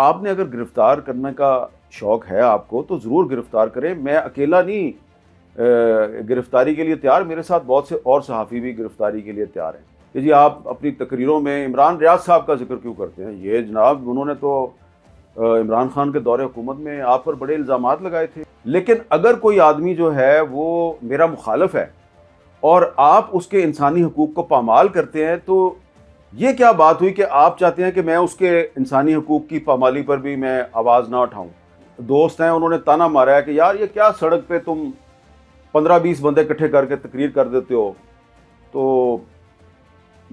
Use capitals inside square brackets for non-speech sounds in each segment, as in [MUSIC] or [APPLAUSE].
आपने अगर गिरफ्तार करने का शौक़ है आपको तो ज़रूर गिरफ़्तार करें मैं अकेला नहीं गिरफ़्तारी के लिए तैयार मेरे साथ बहुत से और सहाफ़ी भी गिरफ़्तारी के लिए तैयार हैं कि जी आप अपनी तकरीरों में इमरान रियाज साहब का जिक्र क्यों करते हैं ये जनाब उन्होंने तो इमरान खान के दौरे हुकूमत में आप पर बड़े इल्ज़ाम लगाए थे लेकिन अगर कोई आदमी जो है वो मेरा मुखालफ है और आप उसके इंसानी हकूक़ को पामाल करते हैं तो ये क्या बात हुई कि आप चाहते हैं कि मैं उसके इंसानी हकूक़ की पामाली पर भी मैं आवाज़ ना उठाऊँ दोस्त हैं उन्होंने ताना मारा है कि यार ये क्या सड़क पे तुम पंद्रह बीस बंदे इकट्ठे करके तकरीर कर देते हो तो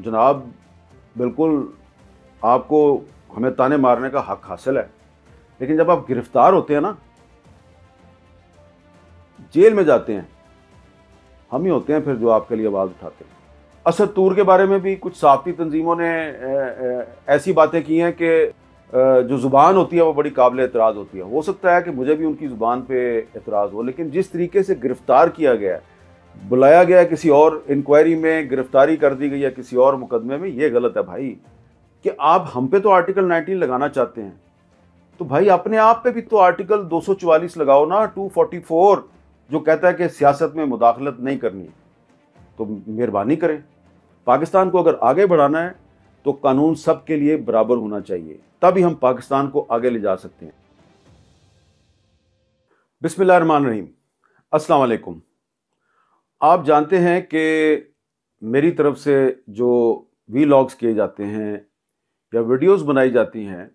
जनाब बिल्कुल आपको हमें ताने मारने का हक हासिल है लेकिन जब आप गिरफ्तार होते हैं ना जेल में जाते हैं हम ही होते हैं फिर जो आपके लिए आवाज़ उठाते हैं असद तूर के बारे में भी कुछ सहाफ़ती तंजीमों ने ऐसी बातें की हैं कि जो ज़ुबान होती है वो बड़ी काबिल एतराज़ होती है हो सकता है कि मुझे भी उनकी ज़ुबान पे एतराज़ हो लेकिन जिस तरीके से गिरफ़्तार किया गया है बुलाया गया किसी और इंक्वायरी में गिरफ़्तारी कर दी गई या किसी और मुकदमे में ये गलत है भाई कि आप हम पे तो आर्टिकल नाइनटीन लगाना चाहते हैं तो भाई अपने आप पे भी तो आर्टिकल 244 लगाओ ना 244 जो कहता है कि सियासत में मुदाखलत नहीं करनी तो मेहरबानी करें पाकिस्तान को अगर आगे बढ़ाना है तो कानून सबके लिए बराबर होना चाहिए तभी हम पाकिस्तान को आगे ले जा सकते हैं बिस्मिल्लाहमान रहीम अस्सलाम आप जानते हैं कि मेरी तरफ से जो वी लॉग्स किए जाते हैं या वीडियोस बनाई जाती हैं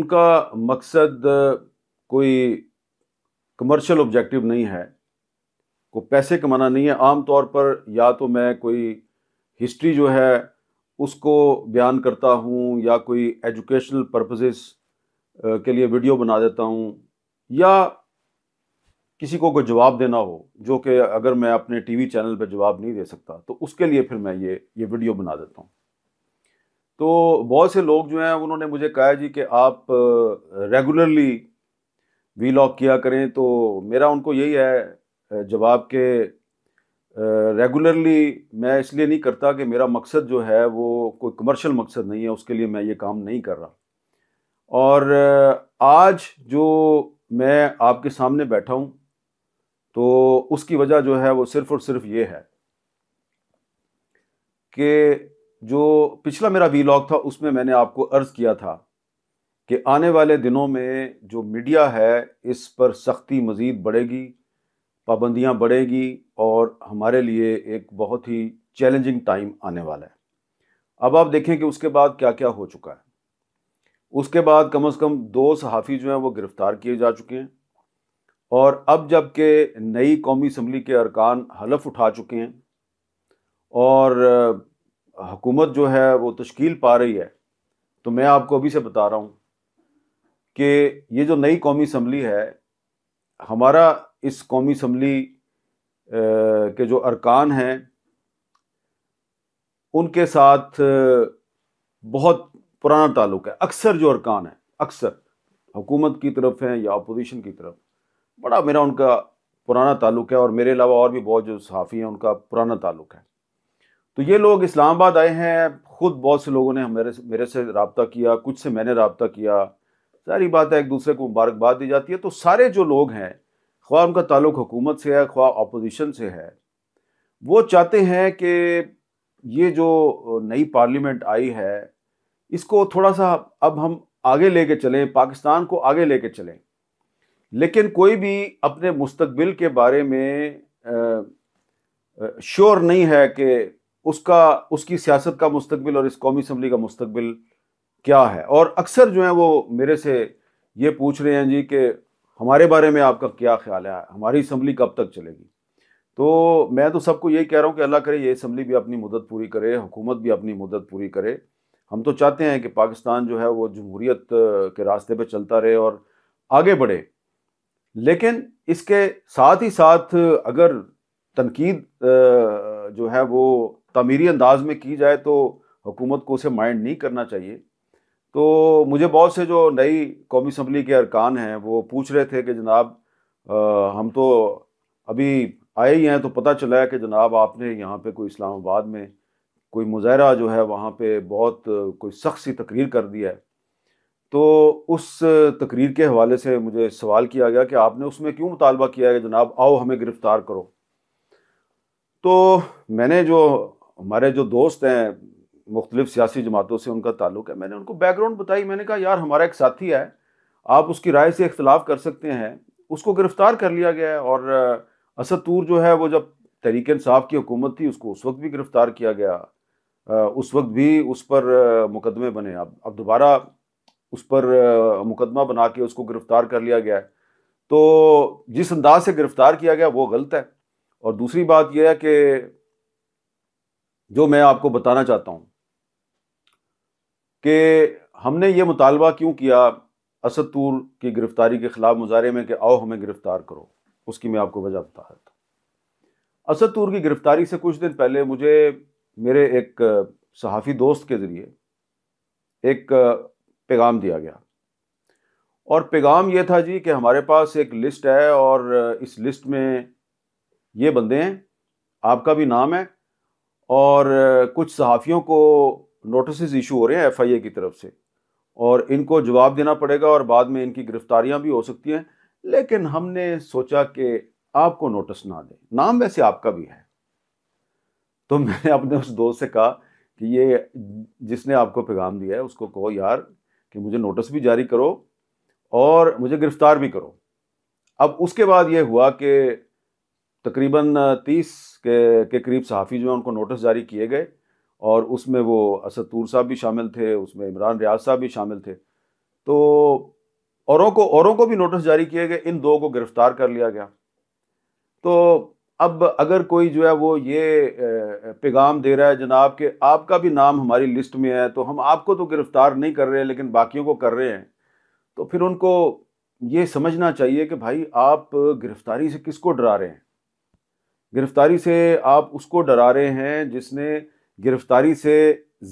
उनका मकसद कोई कमर्शियल ऑब्जेक्टिव नहीं है को पैसे कमाना नहीं है आम तौर पर या तो मैं कोई हिस्ट्री जो है उसको बयान करता हूँ या कोई एजुकेशनल पर्पसेस के लिए वीडियो बना देता हूँ या किसी को कोई जवाब देना हो जो कि अगर मैं अपने टीवी चैनल पर जवाब नहीं दे सकता तो उसके लिए फिर मैं ये ये वीडियो बना देता हूँ तो बहुत से लोग जो हैं उन्होंने मुझे कहा जी कि आप रेगुलरली वी किया करें तो मेरा उनको यही है जब आपके रेगुलरली मैं इसलिए नहीं करता कि मेरा मकसद जो है वो कोई कमर्शियल मकसद नहीं है उसके लिए मैं ये काम नहीं कर रहा और आज जो मैं आपके सामने बैठा हूँ तो उसकी वजह जो है वो सिर्फ और सिर्फ ये है कि जो पिछला मेरा वीलॉग था उसमें मैंने आपको अर्ज़ किया था कि आने वाले दिनों में जो मीडिया है इस पर सख्ती मज़ीद बढ़ेगी पाबंदियां बढ़ेंगी और हमारे लिए एक बहुत ही चैलेंजिंग टाइम आने वाला है अब आप देखें कि उसके बाद क्या क्या हो चुका है उसके बाद कम अज़ कम दो सहाफ़ी जो हैं वो गिरफ़्तार किए जा चुके हैं और अब जबकि नई कौमी असम्बली के अरकान हलफ उठा चुके हैं और हुकूमत जो है वो तश्कील पा रही है तो मैं आपको अभी से बता रहा हूँ कि ये जो नई कौमी असम्बली है हमारा इस कौमी असम्बली के जो अरकान हैं उनके साथ बहुत पुराना ताल्लुक है अक्सर जो अरकान है अक्सर हुकूमत की तरफ हैं या अपोजिशन की तरफ बड़ा मेरा उनका पुराना ताल्लुक है और मेरे अलावा और भी बहुत जो सहाफ़ी हैं उनका पुराना ताल्लुक है तो ये लोग इस्लामाबाद आए हैं ख़ुद बहुत से लोगों ने मेरे से मेरे से रबता किया कुछ से मैंने रबता किया सारी बात है एक दूसरे को मुबारकबाद दी जाती है तो सारे जो लोग हैं ख्वा उनका ताल्लुक हुकूमत से है ख्वा अपोजिशन से है वो चाहते हैं कि ये जो नई पार्लियामेंट आई है इसको थोड़ा सा अब हम आगे ले कर चलें पाकिस्तान को आगे ले कर चलें लेकिन कोई भी अपने मुस्तबिल के बारे में श्योर नहीं है कि उसका उसकी सियासत का मुस्तबिल और इस कौमी असम्बली का मुस्तबिल क्या है और अक्सर जो है वो मेरे से ये पूछ रहे हैं जी कि हमारे बारे में आपका क्या ख्याल है हमारी असम्बली कब तक चलेगी तो मैं तो सबको यही कह रहा हूँ कि अल्लाह करे ये इसम्बली भी अपनी मदद पूरी करे हुकूमत भी अपनी मदद पूरी करे हम तो चाहते हैं कि पाकिस्तान जो है वो जमहूरीत के रास्ते पर चलता रहे और आगे बढ़े लेकिन इसके साथ ही साथ अगर तनकीद जो है वो तमीरी अंदाज में की जाए तो हुकूमत को उसे माइंड नहीं करना चाहिए तो मुझे बहुत से जो नई कौमी असम्बली के अरकान हैं वो पूछ रहे थे कि जनाब आ, हम तो अभी आए ही हैं तो पता चला है कि जनाब आपने यहाँ पे कोई इस्लामाबाद में कोई मुजाहरा जो है वहाँ पे बहुत कोई सख्त सी तकरीर कर दिया है तो उस तकरीर के हवाले से मुझे सवाल किया गया कि आपने उसमें क्यों मुतालबा किया है कि जनाब आओ हमें गिरफ़्तार करो तो मैंने जो हमारे जो दोस्त हैं मुख्तलिफ सियासी जमातों से उनका ताल्लुक है मैंने उनको बैकग्राउंड बताई मैंने कहा यार हमारा एक साथी है आप उसकी राय से इख्तलाफ कर सकते हैं उसको गिरफ़्तार कर लिया गया है और असद तूर जो है वो जब तहरीक इंसाफ की हुकूमत थी उसको उस वक्त भी गिरफ़्तार किया गया उस वक्त भी उस पर मुकदमे बने अब अब दोबारा उस पर मुकदमा बना के उसको गिरफ़्तार कर लिया गया है तो जिस अंदाज से गिरफ़्तार किया गया वो गलत है और दूसरी बात यह है कि जो मैं आपको बताना चाहता हूँ कि हमने ये मुतालबा क्यों किया असदपुर की गिरफ्तारी के ख़िलाफ़ मुजाहरे में कि आओ हमें गिरफ़्तार करो उसकी मैं आपको वजह बता रहा था असदपुर की गिरफ़्तारी से कुछ दिन पहले मुझे मेरे एक सहाफ़ी दोस्त के ज़रिए एक पैगाम दिया गया और पैगाम ये था जी कि हमारे पास एक लिस्ट है और इस लिस्ट में ये बंदे हैं आपका भी नाम है और कुछ सहाफ़ियों को नोटिस इशू हो रहे हैं एफआईए की तरफ से और इनको जवाब देना पड़ेगा और बाद में इनकी गिरफ्तारियां भी हो सकती हैं लेकिन हमने सोचा कि आपको नोटिस ना दें नाम वैसे आपका भी है तो मैंने अपने उस दोस्त से कहा कि ये जिसने आपको पैगाम दिया है उसको कहो यार कि मुझे नोटिस भी जारी करो और मुझे गिरफ्तार भी करो अब उसके बाद ये हुआ कि तकरीबन तीस के, के करीब सहाफ़ी जो हैं उनको नोटिस जारी किए गए और उसमें वो तूर साहब भी शामिल थे उसमें इमरान रियाज साहब भी शामिल थे तो औरों को औरों को भी नोटिस जारी किए गए इन दो को गिरफ्तार कर लिया गया तो अब अगर कोई जो है वो ये पैगाम दे रहा है जनाब कि आपका भी नाम हमारी लिस्ट में है तो हम आपको तो गिरफ्तार नहीं कर रहे हैं लेकिन बाकियों को कर रहे हैं तो फिर उनको ये समझना चाहिए कि भाई आप गिरफ्तारी से किसको डरा रहे हैं गिरफ्तारी से आप उसको डरा रहे हैं जिसने गिरफ्तारी से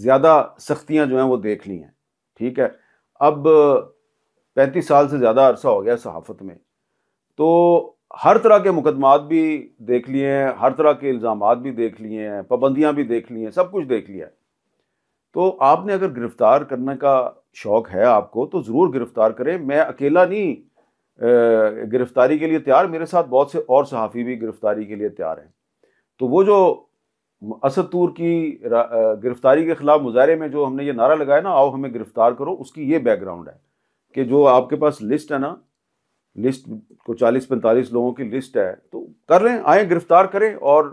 ज़्यादा सख्तियाँ जो हैं वो देख ली हैं ठीक है अब पैंतीस साल से ज़्यादा अरसा हो गया सहाफ़त में तो हर तरह के मुकदमात भी देख लिए हैं हर तरह के इल्ज़ाम भी देख लिए हैं पाबंदियाँ भी देख ली हैं सब कुछ देख लिया है तो आपने अगर गिरफ़्तार करने का शौक़ है आपको तो ज़रूर गिरफ़्तार करें मैं अकेला नहीं गिरफ़्तारी के लिए तैयार मेरे साथ बहुत से और सहाफ़ी भी गिरफ़्तारी के लिए तैयार हैं तो वो जो असद तूर की गिरफ्तारी के ख़िलाफ़ मुजाहरे में जो हमने ये नारा लगाया ना आओ हमें गिरफ़्तार करो उसकी ये बैकग्राउंड है कि जो आपके पास लिस्ट है ना लिस्ट को 40-45 लोगों की लिस्ट है तो कर लें आए गिरफ़्तार करें और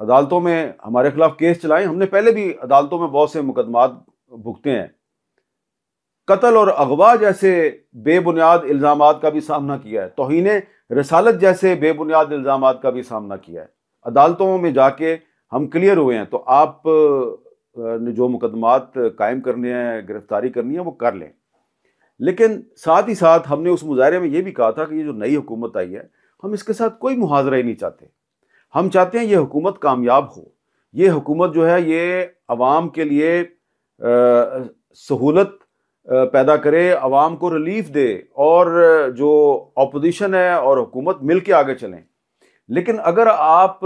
अदालतों में हमारे ख़िलाफ़ केस चलाएं हमने पहले भी अदालतों में बहुत से मुकदमात भुगते हैं कत्ल और अगवा जैसे बेबुनियाद इल्ज़ाम का भी सामना किया है तोहन रसालत जैसे बेबुनियाद इल्ज़ाम का भी सामना किया है अदालतों में जाके हम क्लियर हुए हैं तो आप ने जो मुकदमात कायम करने हैं गिरफ्तारी करनी है वो कर लें लेकिन साथ ही साथ हमने उस मुजाहरे में ये भी कहा था कि ये जो नई हुकूमत आई है हम इसके साथ कोई मुहाजरा ही नहीं चाहते हम चाहते हैं ये हुकूमत कामयाब हो ये हुकूमत जो है ये आवाम के लिए सहूलत पैदा करे आवाम को रिलीफ दे और जो अपोजिशन है और हुकूमत मिल के आगे चलें लेकिन अगर आप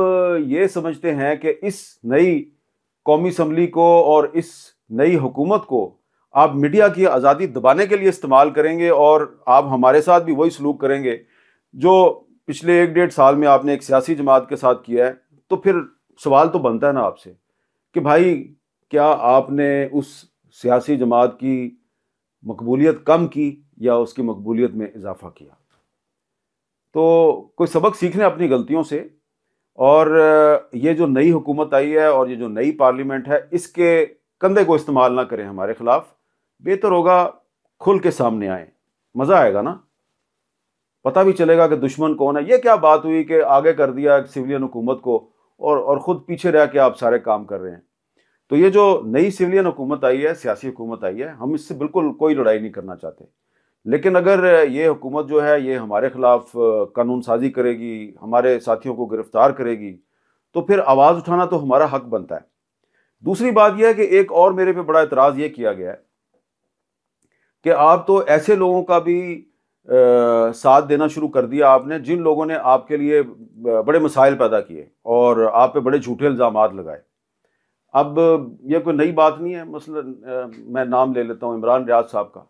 ये समझते हैं कि इस नई कौमी असम्बली को और इस नई हुकूमत को आप मीडिया की आज़ादी दबाने के लिए इस्तेमाल करेंगे और आप हमारे साथ भी वही सलूक करेंगे जो पिछले एक डेढ़ साल में आपने एक सियासी जमात के साथ किया है तो फिर सवाल तो बनता है ना आपसे कि भाई क्या आपने उस सियासी जमात की मकबूलियत कम की या उसकी मकबूलियत में इजाफा किया तो कोई सबक सीख लें अपनी गलतियों से और ये जो नई हुकूमत आई है और ये जो नई पार्लियामेंट है इसके कंधे को इस्तेमाल ना करें हमारे ख़िलाफ़ बेहतर होगा खुल के सामने आए मज़ा आएगा ना पता भी चलेगा कि दुश्मन कौन है ये क्या बात हुई कि आगे कर दिया सिविलियन हुकूमत को और और ख़ुद पीछे रह के आप सारे काम कर रहे हैं तो ये जो नई सिविलियन हुकूमत आई है सियासी हुकूमत आई है हम इससे बिल्कुल कोई लड़ाई नहीं करना चाहते लेकिन अगर ये हुकूमत जो है ये हमारे ख़िलाफ़ कानून साजी करेगी हमारे साथियों को गिरफ़्तार करेगी तो फिर आवाज़ उठाना तो हमारा हक बनता है दूसरी बात यह है कि एक और मेरे पे बड़ा एतराज़ ये किया गया है कि आप तो ऐसे लोगों का भी आ, साथ देना शुरू कर दिया आपने जिन लोगों ने आपके लिए बड़े मसाइल पैदा किए और आप पे बड़े झूठे इल्ज़ाम लगाए अब यह कोई नई बात नहीं है मसला मैं नाम ले लेता हूँ इमरान रियाज साहब का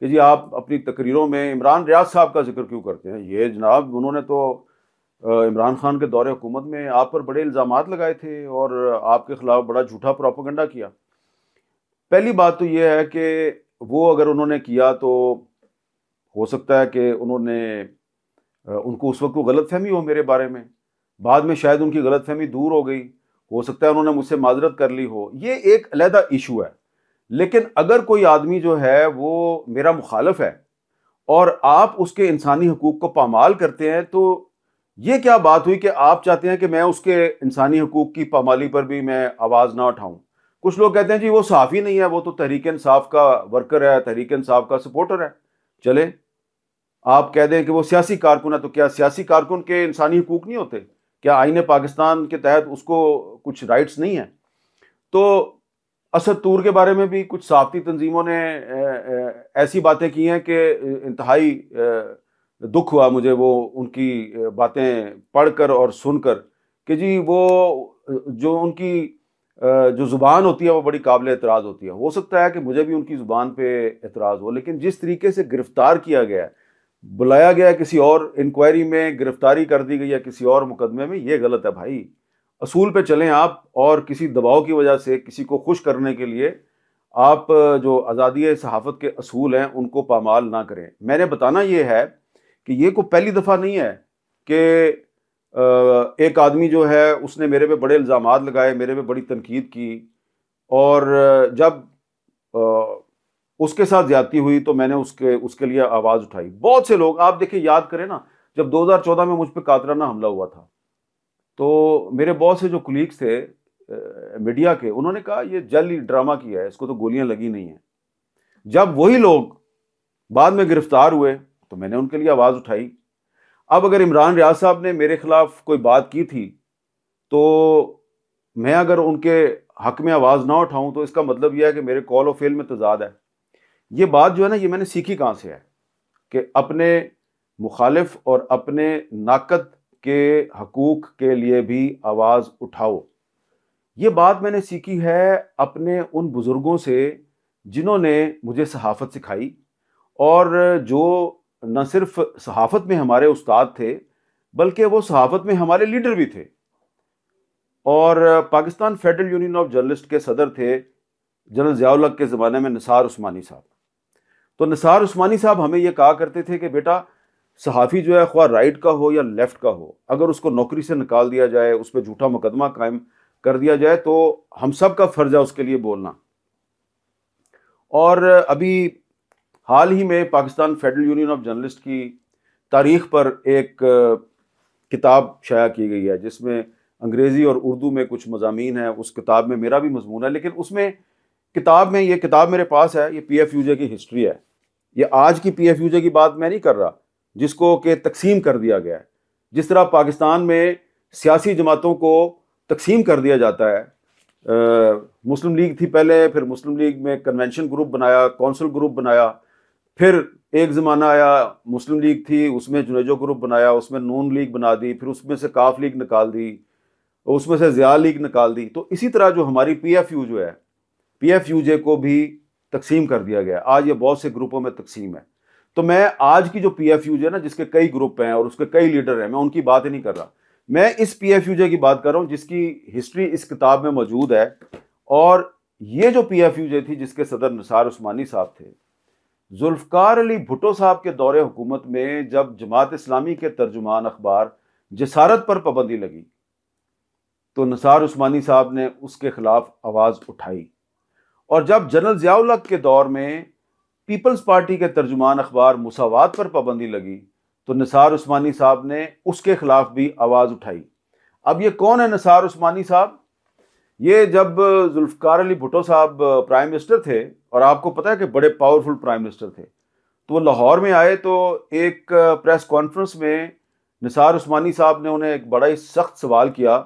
कि जी आप अपनी तकरीरों में इमरान रियाज साहब का जिक्र क्यों करते हैं ये जनाब उन्होंने तो इमरान खान के दौरे हुकूमत में आप पर बड़े इल्ज़ाम लगाए थे और आपके ख़िलाफ़ बड़ा झूठा प्रोपोगंडा किया पहली बात तो ये है कि वो अगर उन्होंने किया तो हो सकता है कि उन्होंने उनको उस वक्त को गलत फहमी हो मेरे बारे में बाद में शायद उनकी गलत फहमी दूर हो गई हो सकता है उन्होंने मुझसे माजरत कर ली हो ये एक अलहदा इशू है लेकिन अगर कोई आदमी जो है वो मेरा मुखालफ है और आप उसके इंसानी हकूक़ को पामाल करते हैं तो ये क्या बात हुई कि आप चाहते हैं कि मैं उसके इंसानी हकूक़ की पामाली पर भी मैं आवाज़ ना उठाऊँ कुछ लोग कहते हैं जी वो साफ़ ही नहीं है वो तो तहरीक इंसाफ का वर्कर है तहरीक इंसाफ का सपोर्टर है चले आप कह दें कि वो सियासी कारकुन है तो क्या सियासी कारकुन के इंसानी हकूक़ नहीं होते क्या आइन पाकिस्तान के तहत उसको कुछ राइट्स नहीं है तो असद तूर के बारे में भी कुछ सहाफ़ती तंजीमों ने ऐसी बातें की हैं कि इंतहाई दुख हुआ मुझे वो उनकी बातें पढ़कर और सुनकर कि जी वो जो उनकी जो ज़ुबान होती है वो बड़ी काबिल एतराज़ होती है हो सकता है कि मुझे भी उनकी ज़ुबान पे एतराज़ हो लेकिन जिस तरीके से गिरफ़्तार किया गया है बुलाया गया किसी और इंक्वायरी में गिरफ़्तारी कर दी गई या किसी और मुकदमे में ये गलत है भाई असूल पे चलें आप और किसी दबाव की वजह से किसी को खुश करने के लिए आप जो आज़ादी सहाफ़त के असूल हैं उनको पामाल ना करें मैंने बताना ये है कि ये को पहली दफ़ा नहीं है कि एक आदमी जो है उसने मेरे पे बड़े इल्ज़ाम लगाए मेरे पे बड़ी तनकीद की और जब उसके साथ ज़्यादती हुई तो मैंने उसके उसके लिए आवाज़ उठाई बहुत से लोग आप देखिए याद करें ना जब 2014 में मुझ पर कातराना हमला हुआ था तो मेरे बॉस से जो कुलीग्स थे मीडिया के उन्होंने कहा ये जल ड्रामा किया है इसको तो गोलियां लगी नहीं है जब वही लोग बाद में गिरफ्तार हुए तो मैंने उनके लिए आवाज़ उठाई अब अगर इमरान रियाज साहब ने मेरे खिलाफ कोई बात की थी तो मैं अगर उनके हक में आवाज़ ना उठाऊं तो इसका मतलब यह है कि मेरे कॉल और फेल में तजाद तो है ये बात जो है ना ये मैंने सीखी कहाँ से है कि अपने मुखालिफ और अपने नाकद के हकूक़ के लिए भी आवाज़ उठाओ ये बात मैंने सीखी है अपने उन बुज़ुर्गों से जिन्होंने मुझे सहाफ़त सिखाई और जो न सिर्फ सहाफ़त में हमारे उस्ताद थे बल्कि वो सहाफ़त में हमारे लीडर भी थे और Pakistan federal union of journalist के सदर थे जनरल ज़ियाउलक के ज़माने में निसार उस्मानी साहब तो निसार उस्मानी साहब हमें यह कहा करते थे कि बेटा सहाफ़ी जो है ख्वा राइट का हो या लेफ़्ट का हो अगर उसको नौकरी से निकाल दिया जाए उस पर झूठा मुकदमा कायम कर दिया जाए तो हम सब का फ़र्ज है उसके लिए बोलना और अभी हाल ही में Pakistan federal union of journalist की तारीख पर एक किताब शाया की गई है जिसमें अंग्रेज़ी और उर्दू में कुछ मजामी हैं उस किताब में मेरा भी मजमून है लेकिन उसमें किताब में ये किताब मेरे पास है ये पी एफ यू जे की हिस्ट्री है ये आज की पी एफ यू जे की बात मैं नहीं कर रहा जिसको के तकसीम कर दिया गया है जिस तरह पाकिस्तान में सियासी जमातों को तकसीम कर दिया जाता है आ, मुस्लिम लीग थी पहले फिर मुस्लिम लीग में कन्वेंशन ग्रुप बनाया कौंसिल ग्रुप बनाया फिर एक ज़माना आया मुस्लिम लीग थी उसमें जुनेजो ग्रुप बनाया उसमें नून लीग बना दी फिर उसमें से काफ लीग निकाल दी उसमें से ज़िया लीग निकाल दी तो इसी तरह जो हमारी पी एफ यू जो है पी एफ यू जे को भी तकसीम कर दिया गया आज ये बहुत से ग्रुपों में तकसीम है तो मैं आज की जो पी एफ यूज है ना जिसके कई ग्रुप हैं और उसके कई लीडर हैं मैं उनकी बात ही नहीं कर रहा मैं इस पी एफ यूजे की बात कर रहा हूँ जिसकी हिस्ट्री इस किताब में मौजूद है और ये जो पी एफ यूजे थी जिसके सदर निसार उस्मानी साहब थे जुल्फकार अली भुटो साहब के दौरे हुकूमत में जब जमात इस्लामी के तर्जुमान अखबार जसारत पर पाबंदी लगी तो निसार उस्मानी साहब ने उसके खिलाफ आवाज़ उठाई और जब जनरल ज़ियाउल के दौर में पीपल्स पार्टी के तर्जुमान अखबार मुसावात पर पाबंदी लगी तो निसार उस्मानी साहब ने उसके खिलाफ भी आवाज़ उठाई अब ये कौन है निसार उस्मानी साहब ये जब जुल्फकार अली भुट्टो साहब प्राइम मिनिस्टर थे और आपको पता है कि बड़े पावरफुल प्राइम मिनिस्टर थे तो वो लाहौर में आए तो एक प्रेस कॉन्फ्रेंस में निसार उस्मानी साहब ने उन्हें एक बड़ा ही सख्त सवाल किया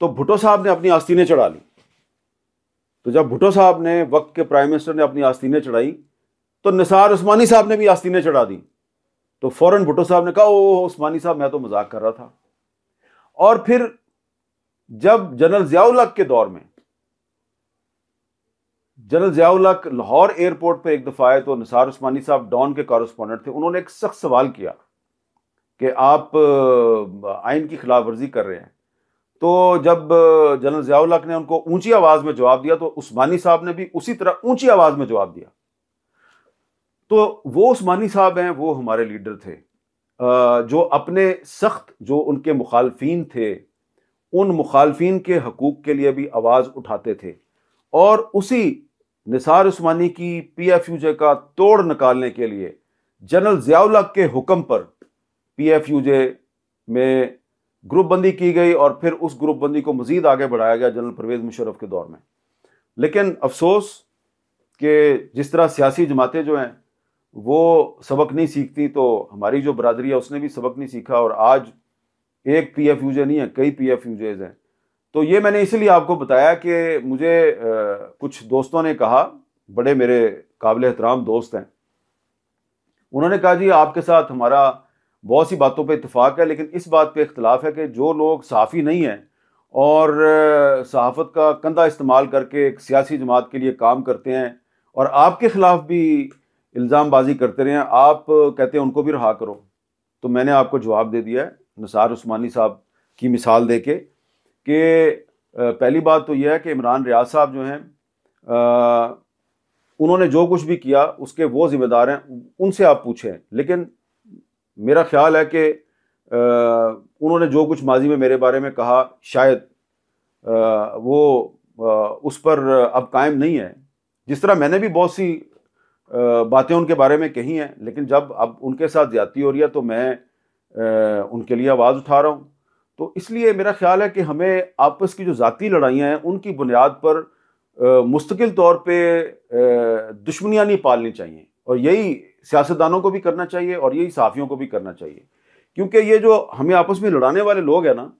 तो भुट्टो साहब ने अपनी आस्तीनें चढ़ा ली तो जब भुटो साहब ने वक्त के प्राइम मिनिस्टर ने अपनी आस्तीनें चढ़ाई तो निसार उस्मानी साहब ने भी आस्तीनें चढ़ा दी तो फौरन भुटो साहब ने कहा ओ उस्मानी साहब मैं तो मजाक कर रहा था और फिर जब जनरल जियाउलक के दौर में जनरल जियाउलक लाहौर एयरपोर्ट पर एक दफ़ा आए तो निसार उस्मानी साहब डॉन के कॉरस्पॉन्डेंट थे उन्होंने एक सख्त सवाल किया कि आप आइन की खिलाफ वर्जी कर रहे हैं तो जब जनरल जियाउलक ने उनको ऊंची आवाज़ में जवाब दिया तो उस्मानी साहब ने भी उसी तरह ऊंची आवाज़ में जवाब दिया तो वो उस्मानी साहब हैं वो हमारे लीडर थे जो अपने सख्त जो उनके मुखालफी थे उन मुखालफी के हकूक़ के लिए भी आवाज़ उठाते थे और उसी निसार उस्मानी की पी एफ यू जे का तोड़ निकालने के लिए जनरल ज़ियाउल के हुक्म पर पी एफ यू जे में ग्रुप बंदी की गई और फिर उस ग्रुप बंदी को मज़ीद आगे बढ़ाया गया जनरल परवेज़ मुशरफ के दौर में लेकिन अफसोस कि जिस तरह सियासी जमातें जो हैं वो सबक नहीं सीखती तो हमारी जो बरदरी है उसने भी सबक नहीं सीखा और आज एक पी एफ यूजर नहीं है कई पी एफ यूजर्स हैं तो ये मैंने इसलिए आपको बताया कि मुझे आ, कुछ दोस्तों ने कहा बड़े मेरे काबिल एहतराम दोस्त हैं उन्होंने कहा जी आपके साथ हमारा बहुत सी बातों पे इतफाक़ है लेकिन इस बात पे इख्तलाफ है कि जो लोग सहाफ़ी नहीं हैं और सहाफ़त का कंधा इस्तेमाल करके एक सियासी जमात के लिए काम करते हैं और आपके ख़िलाफ़ भी इल्ज़ामबाजी करते रहे आप कहते हैं उनको भी रहा करो तो मैंने आपको जवाब दे दिया है निसार उस्मानी साहब की मिसाल दे के कि पहली बात तो यह है कि इमरान रियाज साहब जो हैं उन्होंने जो कुछ भी किया उसके वो ज़िम्मेदार हैं उनसे आप पूछें लेकिन मेरा ख्याल है कि उन्होंने जो कुछ माजी में मेरे बारे में कहा शायद आ, वो आ, उस पर अब कायम नहीं है जिस तरह मैंने भी बहुत सी बातें उनके बारे में कही हैं लेकिन जब अब उनके साथ ज्यादा हो रही है तो मैं उनके लिए आवाज़ उठा रहा हूँ तो इसलिए मेरा ख्याल है कि हमें आपस की जो ज़ाती लड़ाइयाँ हैं उनकी बुनियाद पर मुस्तकिल तौर पर दुश्मनियाँ नहीं पालनी चाहिए और यही सियासतदानों को भी करना चाहिए और यही साफ़ियों को भी करना चाहिए क्योंकि ये जो हमें आपस में लड़ाने वाले लोग हैं ना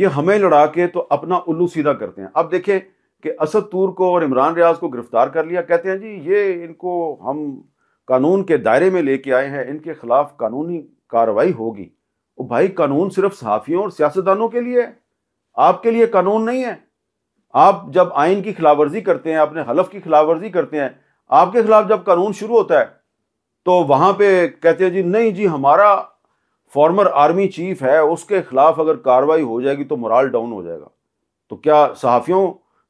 ये हमें लड़ा के तो अपना उल्लू सीधा करते हैं अब देखें कि असद तूर को और इमरान रियाज को गिरफ्तार कर लिया कहते हैं जी ये इनको हम कानून के दायरे में लेके आए हैं इनके खिलाफ कानूनी कार्रवाई होगी और भाई कानून सिर्फ सहाफ़ियों और सियासतदानों के लिए है आपके लिए कानून नहीं है आप जब आइन की खिलाफवर्जी करते हैं अपने हलफ की खिलाफवर्जी करते हैं आपके खिलाफ जब कानून शुरू होता है तो वहां पे कहते हैं जी नहीं जी हमारा फॉर्मर आर्मी चीफ है उसके खिलाफ अगर कार्रवाई हो जाएगी तो मोराल डाउन हो जाएगा तो क्या सहाफ़ियों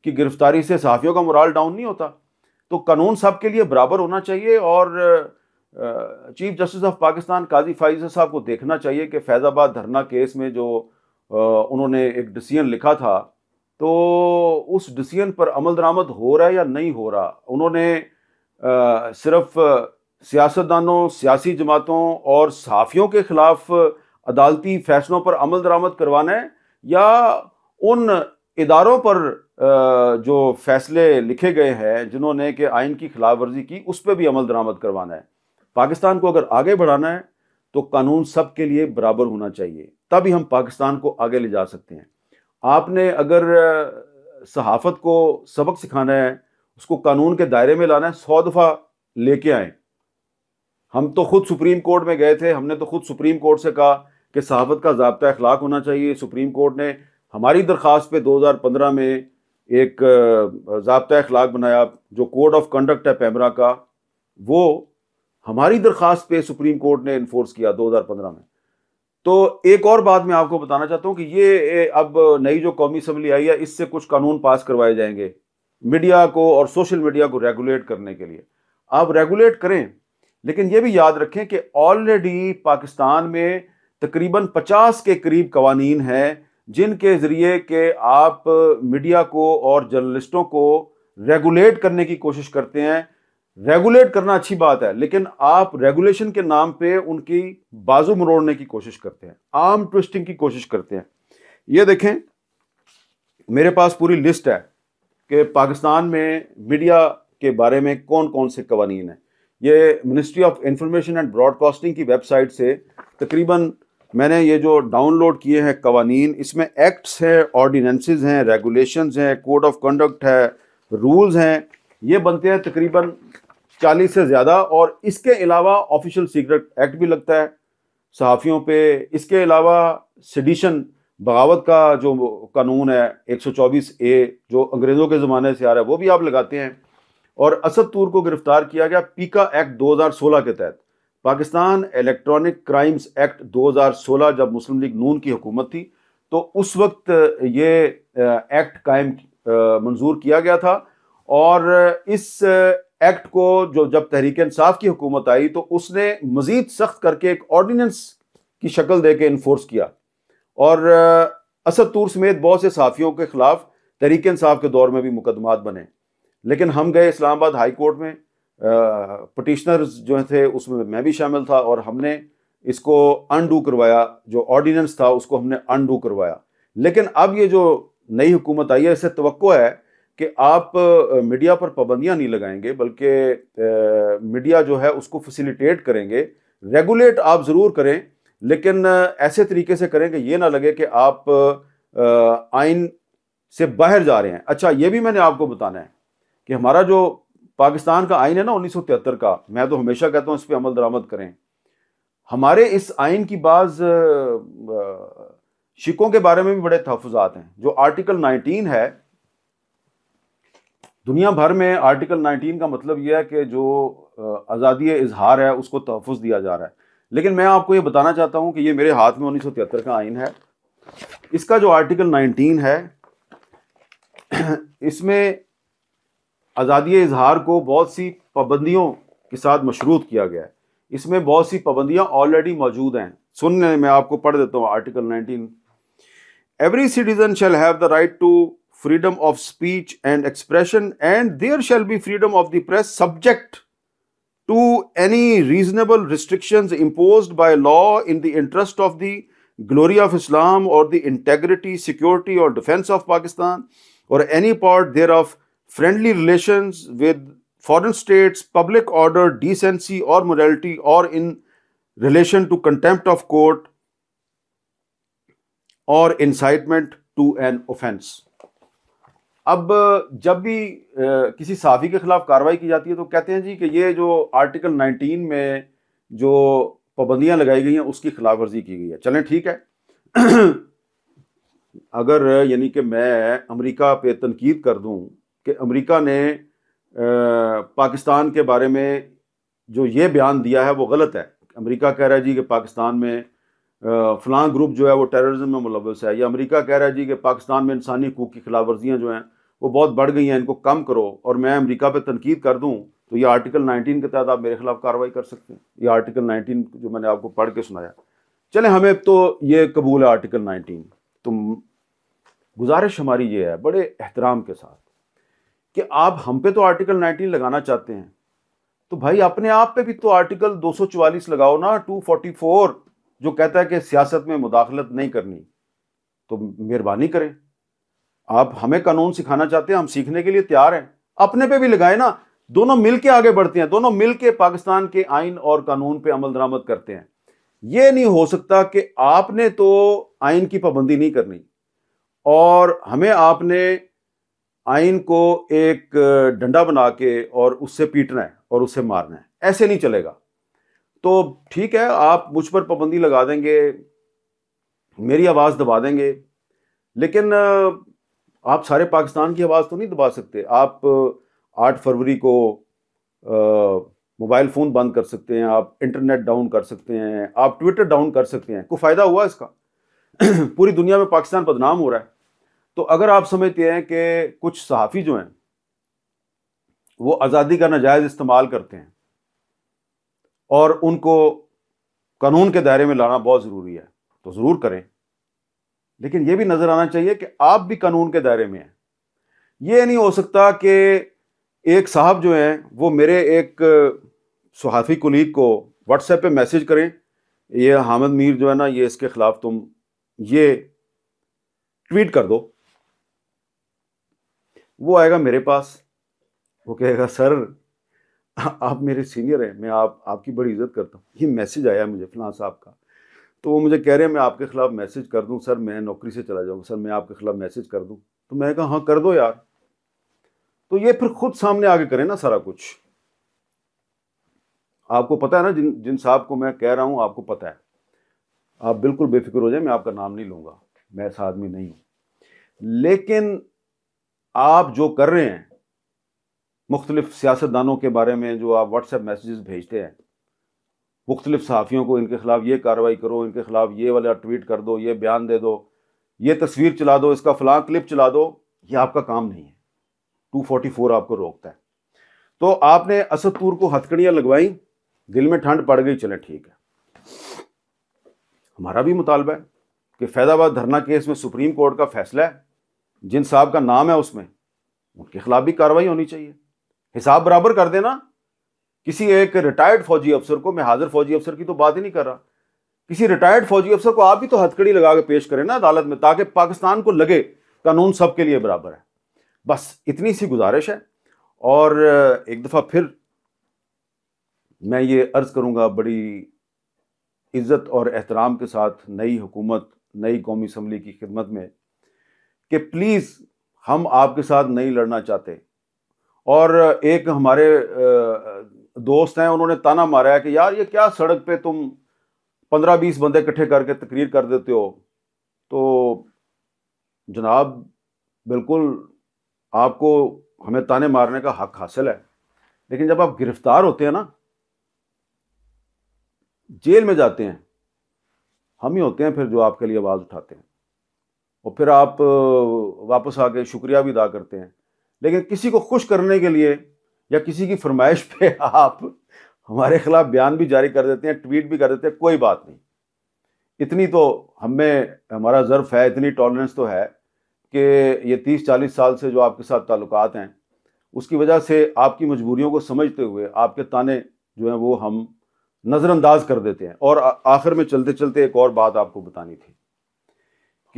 कि गिरफ्तारी से सहाफ़ियों का मुराल डाउन नहीं होता तो कानून सब के लिए बराबर होना चाहिए और chief justice of Pakistan Qazi Faez साहब को देखना चाहिए कि फैज़ाबाद धरना केस में जो उन्होंने एक डिसीजन लिखा था तो उस डिसीजन पर अमल दरामद हो रहा है या नहीं हो रहा उन्होंने सिर्फ सियासतदानों सियासी जमातों और सहाफ़ियों के ख़िलाफ़ अदालती फैसलों पर अमल दरामद करवाना है या उन इदारों पर जो फैसले लिखे गए हैं जिन्होंने कि आइन की खिलाफ वर्जी की उस पर भी अमल दरामद करवाना है पाकिस्तान को अगर आगे बढ़ाना है तो कानून सब के लिए बराबर होना चाहिए तभी हम पाकिस्तान को आगे ले जा सकते हैं आपने अगर सहाफत को सबक सिखाना है उसको कानून के दायरे में लाना है सौ दफ़ा लेके आए हम तो खुद सुप्रीम कोर्ट में गए थे हमने तो खुद सुप्रीम कोर्ट से कहा कि सहाफत का जबता अखलाक होना चाहिए सुप्रीम कोर्ट ने हमारी दरख्वास्त पे 2015 में एक जबता अखलाक बनाया जो कोड ऑफ कंडक्ट है पैमरा का वो हमारी दरख्वास्त पे सुप्रीम कोर्ट ने इन्फोर्स किया 2015 में तो एक और बात मैं आपको बताना चाहता हूँ कि ये अब नई जो कौमी असम्बली आई है इससे कुछ कानून पास करवाए जाएंगे मीडिया को और सोशल मीडिया को रेगुलेट करने के लिए आप रेगुलेट करें लेकिन ये भी याद रखें कि ऑलरेडी पाकिस्तान में तकरीबन 50 के करीब कवानीन हैं जिनके ज़रिए के आप मीडिया को और जर्नलिस्टों को रेगुलेट करने की कोशिश करते हैं रेगुलेट करना अच्छी बात है लेकिन आप रेगुलेशन के नाम पे उनकी बाजू मरोड़ने की कोशिश करते हैं आम ट्विस्टिंग की कोशिश करते हैं ये देखें मेरे पास पूरी लिस्ट है कि पाकिस्तान में मीडिया के बारे में कौन कौन से कवानीन हैं ये ministry of information and broadcasting की वेबसाइट से तकरीबन मैंने ये जो डाउनलोड किए हैं कवानीन इसमें एक्ट्स हैं ऑर्डीनेंसेज हैं रेगुलेशंस हैं कोड ऑफ कंडक्ट है रूल्स हैं ये बनते हैं तकरीबन चालीस से ज़्यादा और इसके अलावा ऑफिशियल सीक्रेट एक्ट भी लगता है सहाफ़ियों पे इसके अलावा सडिशन बगावत का जो कानून है चौबीस ए जो अंग्रेज़ों के ज़माने से आ रहा है वो भी आप लगाते हैं और असद तूर को गिरफ़्तार किया गया पीका एक्ट सोलह के तहत पाकिस्तान इलेक्ट्रॉनिक क्राइम्स एक्ट 2016 जब मुस्लिम लीग नून की हुकूमत थी तो उस वक्त ये एक्ट कायम मंजूर किया गया था और इस एक्ट को जो जब तहरीक इंसाफ की हुकूमत आई तो उसने मज़ीद सख्त करके एक ऑर्डीनेंस की शक्ल दे के इन्फोर्स किया और असद तूर समेत बहुत से साफियों के ख़िलाफ़ तहरीक इंसाफ के दौर में भी मुकदमात बने लेकिन हम गए इस्लामाबाद हाई कोर्ट में पटिशनर्स जो थे उसमें मैं भी शामिल था और हमने इसको अनडू करवाया जो ऑर्डिनेंस था उसको हमने अनडू करवाया लेकिन अब ये जो नई हुकूमत आई है इससे तो है कि आप मीडिया पर पाबंदियाँ नहीं लगाएंगे बल्कि मीडिया जो है उसको फैसिलिटेट करेंगे रेगुलेट आप ज़रूर करें लेकिन ऐसे तरीके से करें कि ये ना लगे कि आप आइन से बाहर जा रहे हैं अच्छा ये भी मैंने आपको बताना है कि हमारा जो पाकिस्तान का आइन है ना उन्नीस का मैं तो हमेशा कहता हूँ इस पर अमल दरामद करें हमारे इस आइन की बाज़ शिकों के बारे में भी बड़े तहफात हैं जो आर्टिकल 19 है दुनिया भर में आर्टिकल 19 का मतलब यह है कि जो आज़ादी इजहार है उसको तहफ़ दिया जा रहा है लेकिन मैं आपको ये बताना चाहता हूँ कि ये मेरे हाथ में उन्नीस का आइन है इसका जो आर्टिकल 19 है [CLEARS THROAT] इसमें आज़ादी इजहार को बहुत सी पाबंदियों के साथ मशरूत किया गया है इसमें बहुत सी पाबंदियाँ ऑलरेडी मौजूद हैं सुनने में आपको पढ़ देता हूँ article nineteen every citizen shall have the right to freedom of speech and expression and there shall be freedom of the press subject to any reasonable restriction impose by law in the interest of the glory of Islam or the integrity security or defence of Pakistan or any part thereof friendly relations with foreign states, public order, decency or morality, or in relation to contempt of court or incitement to an offense. अब जब भी किसी साफ़ी के ख़िलाफ़ कार्रवाई की जाती है तो कहते हैं जी कि ये जो आर्टिकल 19 में जो पाबंदियां लगाई गई हैं उसकी खिलाफ वर्जी की गई है चलें ठीक है अगर यानी कि मैं अमेरिका पे तनकीद कर दूं कि अमेरिका ने आ, पाकिस्तान के बारे में जो ये बयान दिया है वो गलत है अमेरिका कह रहा है जी कि पाकिस्तान में फ़लां ग्रुप जो है वो टेररिज्म में मुलवस है या अमेरिका कह रहा है जी कि पाकिस्तान में इंसानी हकूक़ की खिलाफ वर्जियाँ जो हैं वो बहुत बढ़ गई हैं इनको कम करो और मैं अमरीका पर तनकीद कर दूँ तो ये आर्टिकल नाइनटीन के तहत आप मेरे खिलाफ कार्रवाई कर सकते हैं ये आर्टिकल नाइनटीन जो मैंने आपको पढ़ के सुनाया चले हमें तो ये कबूल है आर्टिकल नाइनटीन तो गुजारिश हमारी ये है बड़े एहतराम के साथ कि आप हम पे तो आर्टिकल 19 लगाना चाहते हैं तो भाई अपने आप पे भी तो आर्टिकल 244 लगाओ ना 244 जो कहता है कि सियासत में मुदाखलत नहीं करनी तो मेहरबानी करें आप हमें कानून सिखाना चाहते हैं हम सीखने के लिए तैयार हैं अपने पे भी लगाए ना दोनों मिल के आगे बढ़ते हैं दोनों मिल के पाकिस्तान के आइन और कानून पे अमल दरामद करते हैं यह नहीं हो सकता कि आपने तो आइन की पाबंदी नहीं करनी और हमें आपने आइन को एक डंडा बना के और उससे पीटना है और उससे मारना है ऐसे नहीं चलेगा तो ठीक है आप मुझ पर पाबंदी लगा देंगे मेरी आवाज़ दबा देंगे लेकिन आप सारे पाकिस्तान की आवाज़ तो नहीं दबा सकते आप आठ फरवरी को मोबाइल फ़ोन बंद कर सकते हैं आप इंटरनेट डाउन कर सकते हैं आप ट्विटर डाउन कर सकते हैं कोई फ़ायदा हुआ इसका [CLEARS THROAT] पूरी दुनिया में पाकिस्तान बदनाम हो रहा है तो अगर आप समझते हैं कि कुछ सहाफ़ी जो हैं वो आज़ादी का नाजायज़ इस्तेमाल करते हैं और उनको कानून के दायरे में लाना बहुत ज़रूरी है तो ज़रूर करें लेकिन ये भी नज़र आना चाहिए कि आप भी कानून के दायरे में हैं ये नहीं हो सकता कि एक साहब जो हैं वो मेरे एक सहाफ़ी कुलीग को व्हाट्सएप पे मैसेज करें ये हामिद मीर जो है ना ये इसके ख़िलाफ़ तुम ये ट्वीट कर दो वो आएगा मेरे पास वो कहेगा सर आप मेरे सीनियर हैं मैं आप आपकी बड़ी इज्जत करता हूँ ये मैसेज आया मुझे फलां साहब का तो वो मुझे कह रहे हैं मैं आपके ख़िलाफ़ मैसेज कर दूँ सर मैं नौकरी से चला जाऊँगा सर मैं आपके ख़िलाफ़ मैसेज कर दूँ तो मैंने कहा हाँ कर दो यार तो ये फिर खुद सामने आके करें ना सारा कुछ आपको पता है ना जिन जिन साहब को मैं कह रहा हूँ आपको पता है आप बिल्कुल बेफिक्र हो जाए मैं आपका नाम नहीं लूँगा मैं ऐसा आदमी नहीं हूँ लेकिन आप जो कर रहे हैं मुख्तलिफ सियासतदानों के बारे में जो आप व्हाट्सएप मैसेजेस भेजते हैं मुख्तलिफ सहाफ़ियों को इनके ख़िलाफ़ ये कार्रवाई करो इनके ख़िलाफ़ ये वाला ट्वीट कर दो ये बयान दे दो ये तस्वीर चला दो इसका फ़लाँ क्लिप चला दो ये आपका काम नहीं है टू फोर्टी फोर आपको रोकता है तो आपने असदपुर को हथकड़ियाँ लगवाई दिल में ठंड पड़ गई चले ठीक है हमारा भी मुतालबा है कि फैजाबाद धरना केस में सुप्रीम कोर्ट का फैसला है जिन साहब का नाम है उसमें उनके खिलाफ भी कार्रवाई होनी चाहिए हिसाब बराबर कर देना किसी एक रिटायर्ड फौजी अफसर को मैं हाजिर फौजी अफसर की तो बात ही नहीं कर रहा किसी रिटायर्ड फौजी अफसर को आप भी तो हथकड़ी लगा के पेश करें ना अदालत में ताकि पाकिस्तान को लगे कानून सबके लिए बराबर है बस इतनी सी गुजारिश है और एक दफ़ा फिर मैं ये अर्ज़ करूँगा बड़ी इज़्ज़त और एहतराम के साथ नई हुकूमत नई कौमी इसम्बली की खिदमत में कि प्लीज़ हम आपके साथ नहीं लड़ना चाहते और एक हमारे दोस्त हैं उन्होंने ताना मारा है कि यार ये क्या सड़क पे तुम पंद्रह बीस बंदे इकट्ठे करके तकरीर कर देते हो तो जनाब बिल्कुल आपको हमें ताने मारने का हक हासिल है लेकिन जब आप गिरफ्तार होते हैं ना जेल में जाते हैं हम ही होते हैं फिर जो आपके लिए आवाज़ उठाते हैं और फिर आप वापस आके शुक्रिया भी अदा करते हैं लेकिन किसी को खुश करने के लिए या किसी की फरमाइश पे [LAUGHS] आप हमारे खिलाफ बयान भी जारी कर देते हैं ट्वीट भी कर देते हैं कोई बात नहीं इतनी तो हमें हमारा ज़र्फ है इतनी टॉलरेंस तो है कि ये तीस चालीस साल से जो आपके साथ ताल्लुक हैं उसकी वजह से आपकी मजबूरियों को समझते हुए आपके ताने जो हैं वो हम नज़रअंदाज कर देते हैं और आखिर में चलते चलते एक और बात आपको बतानी थी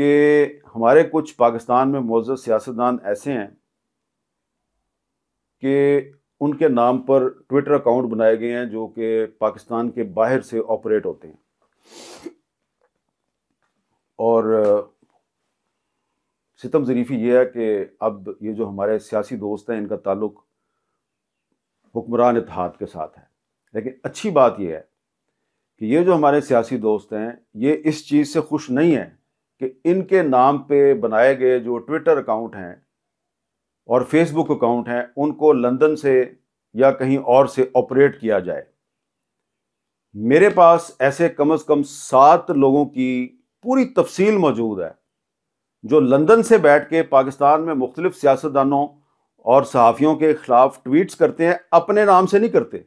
कि हमारे कुछ पाकिस्तान में मौजूद सियासतदान ऐसे हैं कि उनके नाम पर ट्विटर अकाउंट बनाए गए हैं जो कि पाकिस्तान के बाहर से ऑपरेट होते हैं और सितम ज़रीफी ये है कि अब ये जो हमारे सियासी दोस्त हैं इनका ताल्लुक हुक्मरान इतिहाद के साथ है लेकिन अच्छी बात यह है कि ये जो हमारे सियासी दोस्त हैं ये इस चीज़ से खुश नहीं हैं कि इनके नाम पे बनाए गए जो ट्विटर अकाउंट हैं और फेसबुक अकाउंट हैं उनको लंदन से या कहीं और से ऑपरेट किया जाए मेरे पास ऐसे कम से कम सात लोगों की पूरी तफसील मौजूद है जो लंदन से बैठ के पाकिस्तान में मुख्तलिफ सियासतदानों और सहाफ़ियों के ख़िलाफ़ ट्वीट्स करते हैं अपने नाम से नहीं करते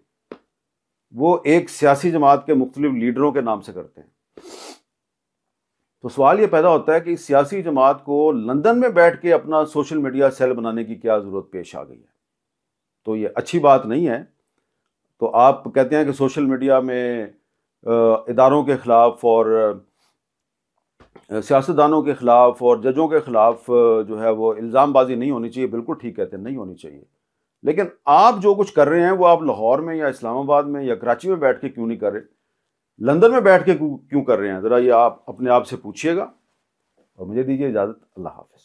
वो एक सियासी जमात के मुख्तलिफ लीडरों के नाम से करते हैं तो सवाल ये पैदा होता है कि सियासी जमात को लंदन में बैठ के अपना सोशल मीडिया सेल बनाने की क्या ज़रूरत पेश आ गई है तो ये अच्छी बात नहीं है तो आप कहते हैं कि सोशल मीडिया में इदारों के ख़िलाफ़ और सियासतदानों के ख़िलाफ़ और जजों के ख़िलाफ़ जो है वो इल्ज़ामबाजी नहीं होनी चाहिए बिल्कुल ठीक कहते हैं नहीं होनी चाहिए लेकिन आप जो कुछ कर रहे हैं वो आप लाहौर में या इस्लामाबाद में या कराची में बैठ के क्यों नहीं कर रहे लंदन में बैठ के क्यों कर रहे हैं ज़रा ये आप अपने आप से पूछिएगा और मुझे दीजिए इजाज़त अल्लाह हाफ